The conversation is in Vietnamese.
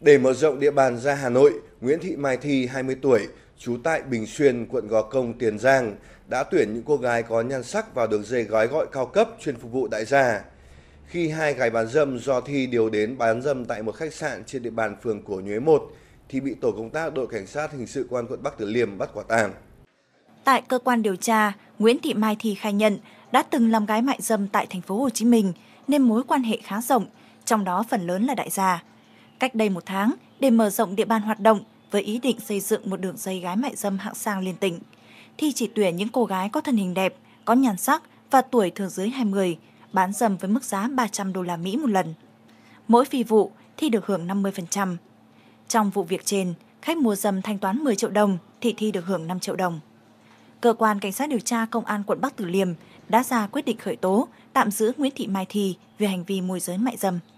Để mở rộng địa bàn ra Hà Nội, Nguyễn Thị Mai Thi, 20 tuổi, trú tại Bình Xuyên, quận Gò Công, Tiền Giang, đã tuyển những cô gái có nhan sắc vào đường dây gói gọi cao cấp chuyên phục vụ đại gia. Khi hai gái bán dâm do Thi điều đến bán dâm tại một khách sạn trên địa bàn phường của Nhuế 1, thì bị tổ công tác đội cảnh sát hình sự quan quận Bắc Từ Liêm bắt quả tang. Tại cơ quan điều tra, Nguyễn Thị Mai Thi khai nhận đã từng làm gái mại dâm tại thành phố Hồ Chí Minh nên mối quan hệ khá rộng, trong đó phần lớn là đại gia cách đây một tháng để mở rộng địa bàn hoạt động với ý định xây dựng một đường dây gái mại dâm hạng sang liên tỉnh. Thi chỉ tuyển những cô gái có thân hình đẹp, có nhan sắc và tuổi thường dưới 20, bán dâm với mức giá 300 đô la Mỹ một lần. Mỗi phi vụ, Thi được hưởng 50%. Trong vụ việc trên, khách mua dâm thanh toán 10 triệu đồng thì Thi được hưởng 5 triệu đồng. Cơ quan Cảnh sát điều tra Công an quận Bắc Từ Liêm đã ra quyết định khởi tố, tạm giữ Nguyễn Thị Mai Thi về hành vi môi giới mại dâm.